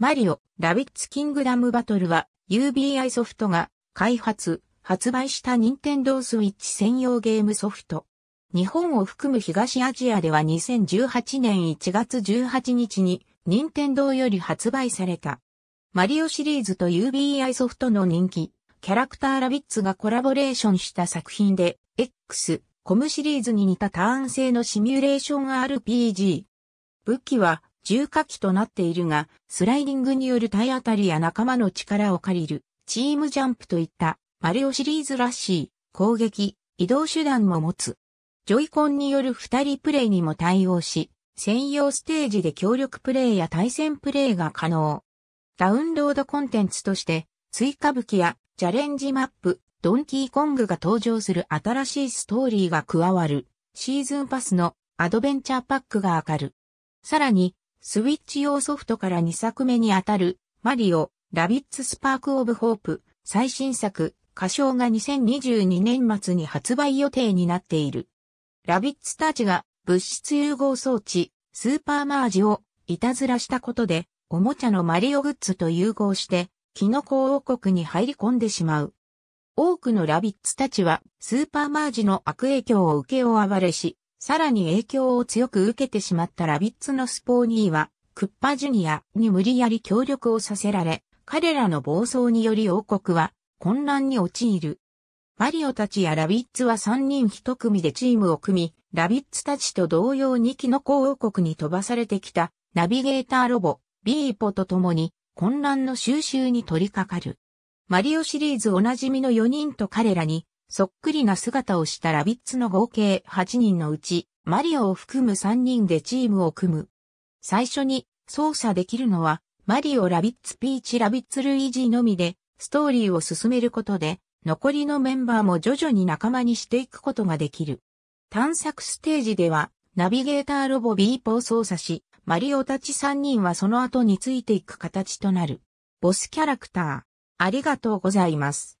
マリオ、ラビッツ・キングダム・バトルは UBI ソフトが開発、発売した任天堂スイッチ専用ゲームソフト。日本を含む東アジアでは2018年1月18日に任天堂より発売された。マリオシリーズと UBI ソフトの人気、キャラクターラビッツがコラボレーションした作品で、X、コムシリーズに似たターン性のシミュレーション RPG。武器は、重火器となっているが、スライディングによる体当たりや仲間の力を借りる、チームジャンプといった、マリオシリーズらしい、攻撃、移動手段も持つ。ジョイコンによる二人プレイにも対応し、専用ステージで協力プレイや対戦プレイが可能。ダウンロードコンテンツとして、追加武器やチャレンジマップ、ドンキーコングが登場する新しいストーリーが加わる、シーズンパスのアドベンチャーパックが上がる。さらに、スウィッチ用ソフトから2作目にあたる、マリオ、ラビッツスパークオブホープ、最新作、歌唱が2022年末に発売予定になっている。ラビッツたちが物質融合装置、スーパーマージをいたずらしたことで、おもちゃのマリオグッズと融合して、キノコ王国に入り込んでしまう。多くのラビッツたちは、スーパーマージの悪影響を受けを暴れし、さらに影響を強く受けてしまったラビッツのスポーニーは、クッパジュニアに無理やり協力をさせられ、彼らの暴走により王国は混乱に陥る。マリオたちやラビッツは3人1組でチームを組み、ラビッツたちと同様にキノコ王国に飛ばされてきたナビゲーターロボ、ビーポと共に混乱の収集に取り掛かる。マリオシリーズおなじみの4人と彼らにそっくりな姿をしたラビッツの合計8人のうち、マリオを含む3人でチームを組む。最初に操作できるのは、マリオラビッツピーチラビッツルイージのみで、ストーリーを進めることで、残りのメンバーも徐々に仲間にしていくことができる。探索ステージでは、ナビゲーターロボビーポを操作し、マリオたち3人はその後についていく形となる。ボスキャラクター、ありがとうございます。